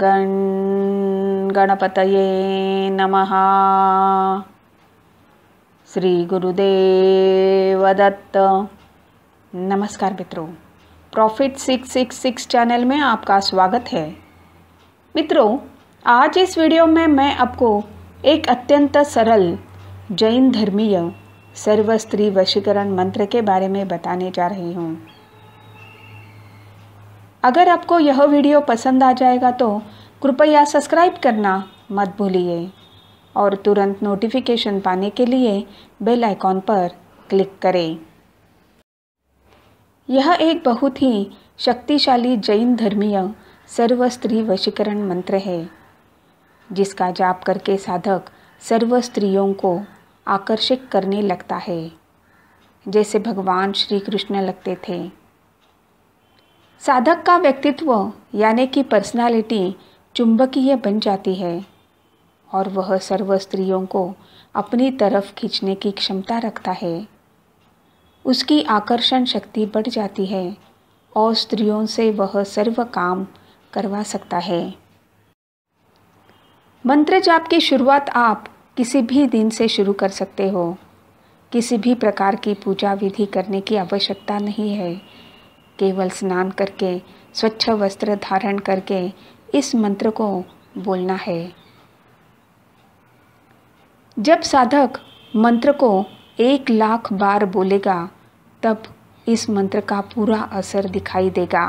गणपत नम श्री गुरुदेवदत्त नमस्कार मित्रों profit six six six channel में आपका स्वागत है मित्रों आज इस वीडियो में मैं आपको एक अत्यंत सरल जैन धर्मीय सर्वस्त्री वशीकरण मंत्र के बारे में बताने जा रही हूँ अगर आपको यह वीडियो पसंद आ जाएगा तो कृपया सब्सक्राइब करना मत भूलिए और तुरंत नोटिफिकेशन पाने के लिए बेल आइकॉन पर क्लिक करें यह एक बहुत ही शक्तिशाली जैन धर्मीय सर्व स्त्री वशीकरण मंत्र है जिसका जाप करके साधक सर्व स्त्रियों को आकर्षित करने लगता है जैसे भगवान श्री कृष्ण लगते थे साधक का व्यक्तित्व यानी कि पर्सनालिटी चुंबकीय बन जाती है और वह सर्व स्त्रियों को अपनी तरफ खींचने की क्षमता रखता है उसकी आकर्षण शक्ति बढ़ जाती है और स्त्रियों से वह सर्व काम करवा सकता है मंत्र जाप की शुरुआत आप किसी भी दिन से शुरू कर सकते हो किसी भी प्रकार की पूजा विधि करने की आवश्यकता नहीं है केवल स्नान करके स्वच्छ वस्त्र धारण करके इस मंत्र को बोलना है जब साधक मंत्र को एक लाख बार बोलेगा तब इस मंत्र का पूरा असर दिखाई देगा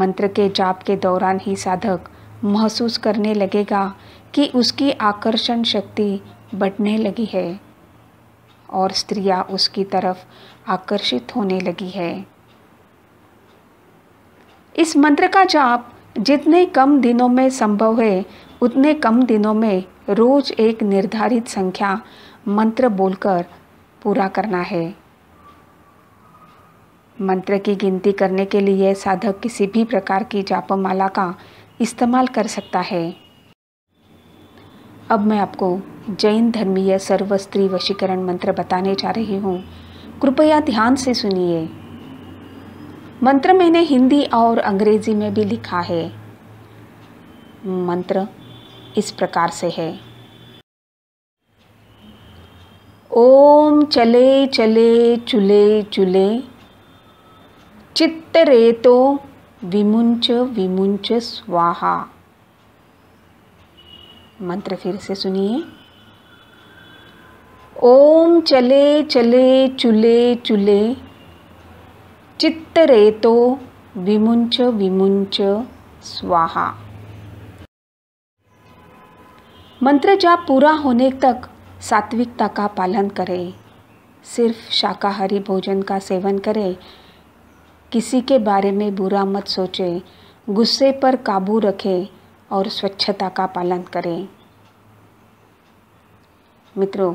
मंत्र के जाप के दौरान ही साधक महसूस करने लगेगा कि उसकी आकर्षण शक्ति बढ़ने लगी है और स्त्रियां उसकी तरफ आकर्षित होने लगी है इस मंत्र का जाप जितने कम दिनों में संभव है उतने कम दिनों में रोज एक निर्धारित संख्या मंत्र बोलकर पूरा करना है मंत्र की गिनती करने के लिए साधक किसी भी प्रकार की जापमाला का इस्तेमाल कर सकता है अब मैं आपको जैन धर्मीय सर्व स्त्री वशीकरण मंत्र बताने जा रही हूँ कृपया ध्यान से सुनिए मंत्र मैंने हिंदी और अंग्रेजी में भी लिखा है मंत्र इस प्रकार से है ओम चले चले चुले चुले चित्त रेतो विमुंच विमुंच स्वाहा मंत्र फिर से सुनिए ओम चले चले चुले चुले चित्तरेतो विमुंच विमुंच स्वाहा मंत्र जाप पूरा होने तक सात्विकता का पालन करें सिर्फ शाकाहारी भोजन का सेवन करें किसी के बारे में बुरा मत सोचें गुस्से पर काबू रखें और स्वच्छता का पालन करें मित्रों